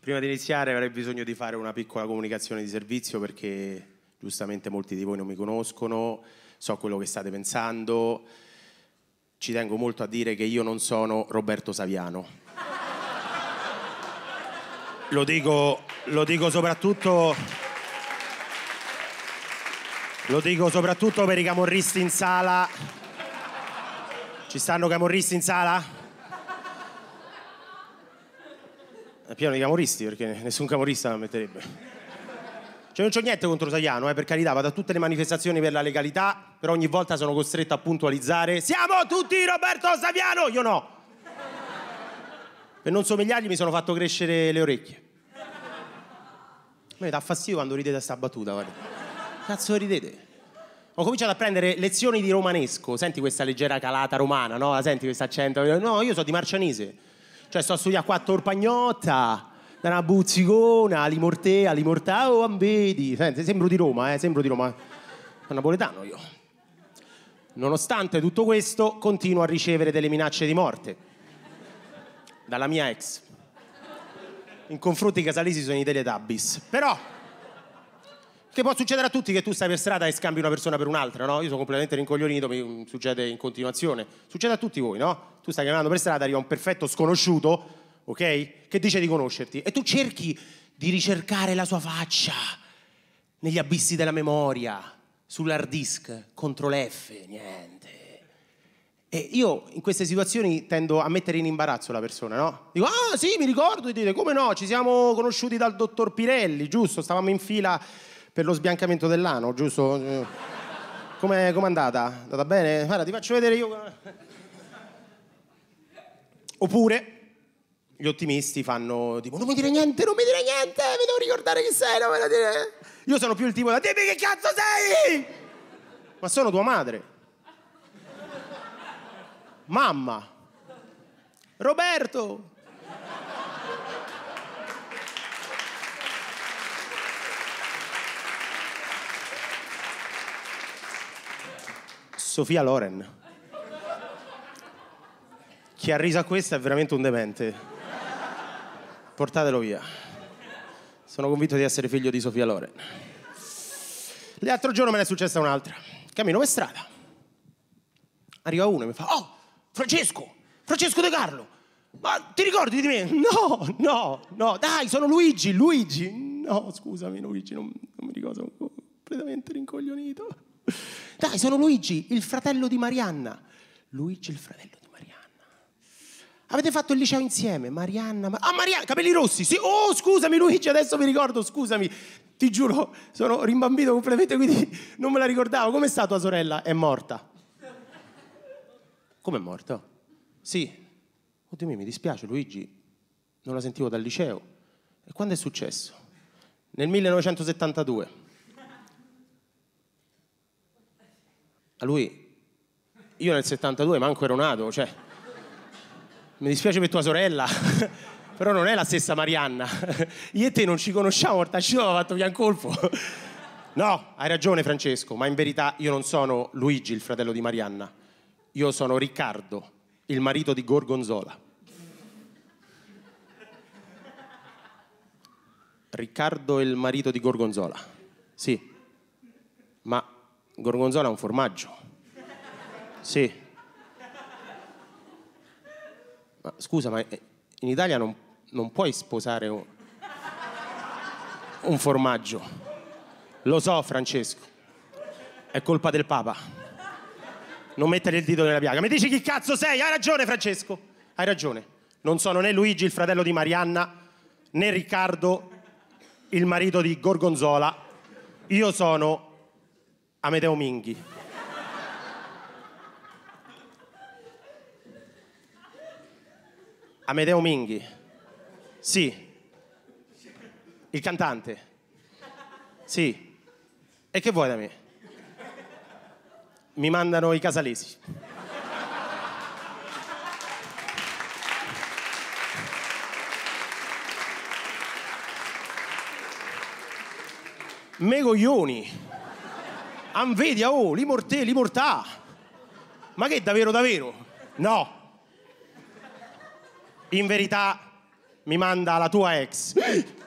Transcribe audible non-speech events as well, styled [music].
Prima di iniziare avrei bisogno di fare una piccola comunicazione di servizio perché giustamente molti di voi non mi conoscono, so quello che state pensando. Ci tengo molto a dire che io non sono Roberto Saviano. Lo dico, lo dico soprattutto lo dico soprattutto per i camorristi in sala ci stanno camorristi in sala? È pieno di camorristi perché nessun camorrista la metterebbe. Cioè non c'ho niente contro Sagliano, eh, per carità, vado a tutte le manifestazioni per la legalità, però ogni volta sono costretto a puntualizzare Siamo tutti Roberto Saviano! Io no! Per non somigliargli mi sono fatto crescere le orecchie. A me dà fastidio quando ridete a sta battuta, guarda. Cazzo ridete? ho cominciato a prendere lezioni di romanesco. Senti questa leggera calata romana, no? senti questo accento? No, io sono di Marcianese. Cioè sto a studiare qua a Torpagnotta, da una buzzicona, Limortea, Limortà, oh, ambedi. Senti, sembro di Roma, eh, sembro di Roma. Sono napoletano io. Nonostante tutto questo, continuo a ricevere delle minacce di morte. Dalla mia ex. In confronto i casalesi sono i teletabis. Però... Che può succedere a tutti che tu stai per strada e scambi una persona per un'altra, no? Io sono completamente rincoglionito, mi succede in continuazione. Succede a tutti voi, no? Tu stai camminando per strada, arriva un perfetto sconosciuto, ok? Che dice di conoscerti e tu cerchi di ricercare la sua faccia negli abissi della memoria, sull'hard disk, contro l'F, niente. E io in queste situazioni tendo a mettere in imbarazzo la persona, no? Dico, ah sì, mi ricordo, e dite, come no, ci siamo conosciuti dal dottor Pirelli, giusto? Stavamo in fila per lo sbiancamento dell'ano, giusto? Come è andata? È andata bene? Guarda, ti faccio vedere io. Oppure gli ottimisti fanno tipo non mi dire niente, non mi dire niente, mi devo ricordare chi sei, non me lo dire. Io sono più il tipo da dimmi che cazzo sei! Ma sono tua madre. Mamma. Roberto, Sofia Loren. Chi ha riso a questa è veramente un demente. Portatelo via. Sono convinto di essere figlio di Sofia Loren. L'altro giorno me ne è successa un'altra. Cammino per strada. Arriva uno e mi fa: Oh, Francesco! Francesco De Carlo! Ma ti ricordi di me? No, no, no, dai, sono Luigi, Luigi! No, scusami, Luigi, non, non mi ricordo, sono completamente rincoglionito. Dai, sono Luigi, il fratello di Marianna. Luigi, il fratello di Marianna. Avete fatto il liceo insieme, Marianna. Ma... Ah, Marianna, capelli rossi. Sì, oh, scusami Luigi, adesso mi ricordo, scusami. Ti giuro, sono rimbambito completamente, quindi non me la ricordavo. Com'è stata tua sorella? È morta. Come è morta? Sì. Oddio mio, mi dispiace Luigi, non la sentivo dal liceo. E quando è successo? Nel 1972. a lui, io nel 72 manco ero nato, cioè, mi dispiace per tua sorella, [laughs] però non è la stessa Marianna, [laughs] io e te non ci conosciamo, Ortacino aveva fatto via un colpo. [laughs] No, hai ragione Francesco, ma in verità io non sono Luigi, il fratello di Marianna. Io sono Riccardo, il marito di Gorgonzola. Riccardo è il marito di Gorgonzola. Sì gorgonzola è un formaggio. Sì. Ma scusa, ma eh, in Italia non, non puoi sposare un, un formaggio. Lo so, Francesco. È colpa del Papa. Non mettere il dito nella piaga. Mi dici chi cazzo sei? Hai ragione, Francesco. Hai ragione. Non sono né Luigi, il fratello di Marianna, né Riccardo, il marito di Gorgonzola. Io sono Amedeo Minghi. Amedeo Minghi. Sì. Il cantante. Sì. E che vuoi da me? Mi mandano i casalesi. Me Anvedia, oh, li morte, li mortà. Ma che davvero, davvero? No. In verità mi manda la tua ex.